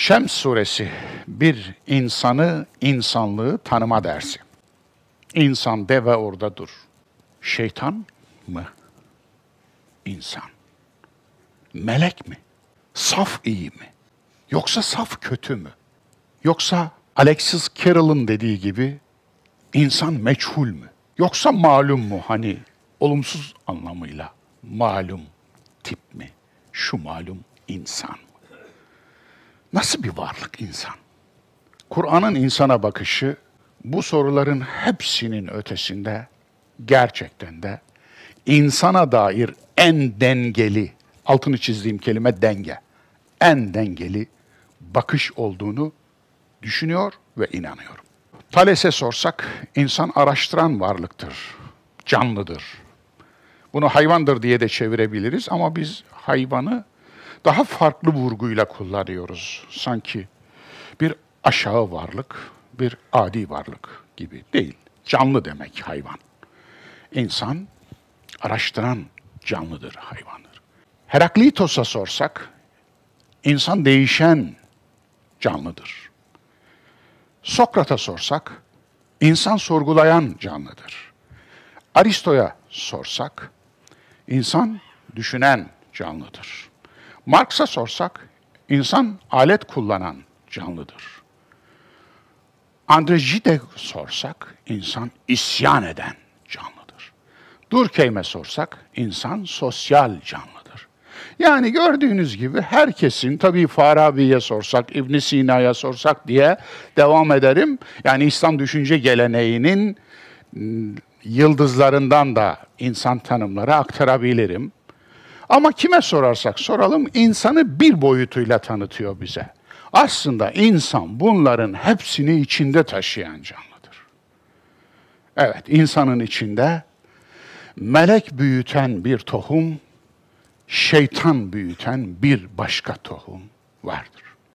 Şems suresi bir insanı, insanlığı tanıma dersi. İnsan de orada dur. Şeytan mı? İnsan. Melek mi? Saf iyi mi? Yoksa saf kötü mü? Yoksa Alexis Carroll'ın dediği gibi insan meçhul mü? Yoksa malum mu hani olumsuz anlamıyla malum tip mi? Şu malum insan. Nasıl bir varlık insan? Kur'an'ın insana bakışı bu soruların hepsinin ötesinde gerçekten de insana dair en dengeli, altını çizdiğim kelime denge, en dengeli bakış olduğunu düşünüyor ve inanıyorum. Thales'e sorsak, insan araştıran varlıktır, canlıdır. Bunu hayvandır diye de çevirebiliriz ama biz hayvanı daha farklı vurguyla kullanıyoruz. Sanki bir aşağı varlık, bir adi varlık gibi değil. Canlı demek hayvan. İnsan araştıran canlıdır, hayvandır. Heraklitos'a sorsak, insan değişen canlıdır. Sokrat'a sorsak, insan sorgulayan canlıdır. Aristo'ya sorsak, insan düşünen canlıdır. Marx'a sorsak, insan alet kullanan canlıdır. Andre Gide sorsak, insan isyan eden canlıdır. Durkheim'e sorsak, insan sosyal canlıdır. Yani gördüğünüz gibi herkesin, tabii Farabi'ye sorsak, İbn Sina'ya sorsak diye devam ederim. Yani İslam düşünce geleneğinin ıı, yıldızlarından da insan tanımları aktarabilirim. Ama kime sorarsak soralım insanı bir boyutuyla tanıtıyor bize. Aslında insan bunların hepsini içinde taşıyan canlıdır. Evet, insanın içinde melek büyüten bir tohum, şeytan büyüten bir başka tohum vardır.